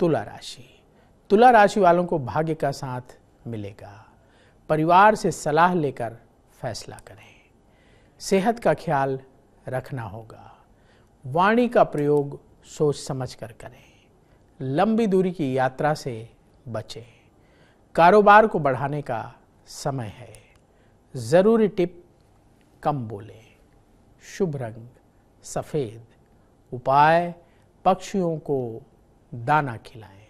तुला राशि तुला राशि वालों को भाग्य का साथ मिलेगा परिवार से सलाह लेकर फैसला करें सेहत का ख्याल रखना होगा वाणी का प्रयोग सोच समझ कर करें लंबी दूरी की यात्रा से बचें कारोबार को बढ़ाने का समय है ज़रूरी टिप कम बोलें शुभ रंग सफ़ेद उपाय पक्षियों को दाना खिलाएं